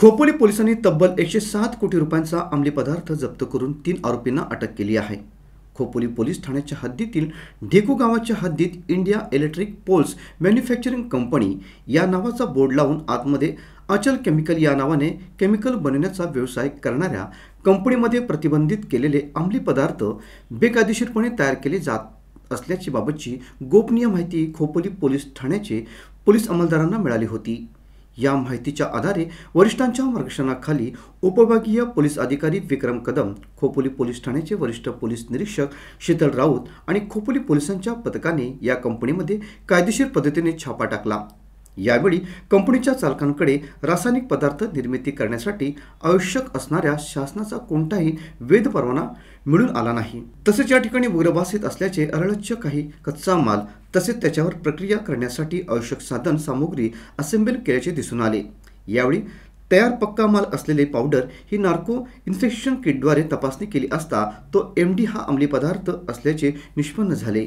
खोपोली पोलिसांनी तब्बल एकशे सात कोटी रुपयांचा अंमली पदार्थ जप्त करून तीन आरोपींना अटक केली आहे खोपोली पोलीस ठाण्याच्या हद्दीतील ढेकू गावाच्या हद्दीत India electric poles manufacturing company या नावाचा बोर्ड लावून आतमध्ये अचल केमिकल या नावाने केमिकल बनवण्याचा व्यवसाय करणाऱ्या कंपनीमध्ये प्रतिबंधित केलेले अंमली पदार्थ बेकायदेशीरपणे तयार केले जात असल्याची बाबतची गोपनीय माहिती खोपोली पोलीस ठाण्याचे पोलीस अंमलदारांना मिळाली होती या माहितीच्या आधारे वरिष्ठांच्या मार्गदर्शनाखाली उपभागीय पोलीस अधिकारी विक्रम कदम खोपोली पोलीस ठाण्याचे वरिष्ठ पोलीस निरीक्षक शीतल राऊत आणि खोपोली पोलिसांच्या पथकाने या कंपनीमध्ये कायदेशीर पद्धतीने छापा टाकला यावेळी कंपनीच्या चालकांकडे रासायनिक पदार्थ निर्मिती करण्यासाठी आवश्यक असणाऱ्या शासनाचा कोणताही वेध परवाना मिळून आला नाही तसेच या ठिकाणी उग्रभासित असल्याचे अरळच्छ काही कच्चा माल तसेच त्याच्यावर प्रक्रिया करण्यासाठी आवश्यक साधन सामुग्री असेंबल केल्याचे दिसून आले यावेळी तयार पक्का माल असलेले पावडर ही नार्को इन्फेक्शन किटद्वारे तपासणी केली असता तो एम डी हा अंमली पदार्थ असल्याचे निष्पन्न झाले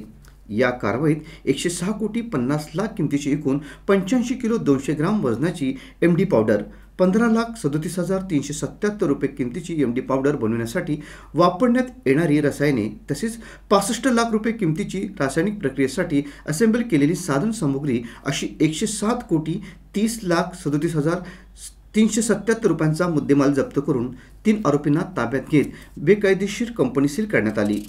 या कारवाईत एकशे सहा कोटी पन्नास लाख किमतीची एकूण पंच्याऐंशी किलो दोनशे ग्राम वजनाची एम डी पावडर पंधरा लाख सदोतीस हजार तीनशे सत्याहत्तर रुपये किमतीची एम डी पावडर बनवण्यासाठी वापरण्यात येणारी रसायने तसेच पासष्ट लाख रुपये किमतीची रासायनिक प्रक्रियेसाठी असेंबल केलेली साधनसामुग्री अशी एकशे सात कोटी तीस लाख सदोतीस हजार तीनशे सत्याहत्तर रुपयांचा मुद्देमाल जप्त करून तीन आरोपींना ताब्यात घेत बेकायदेशीर कंपनी सील करण्यात आली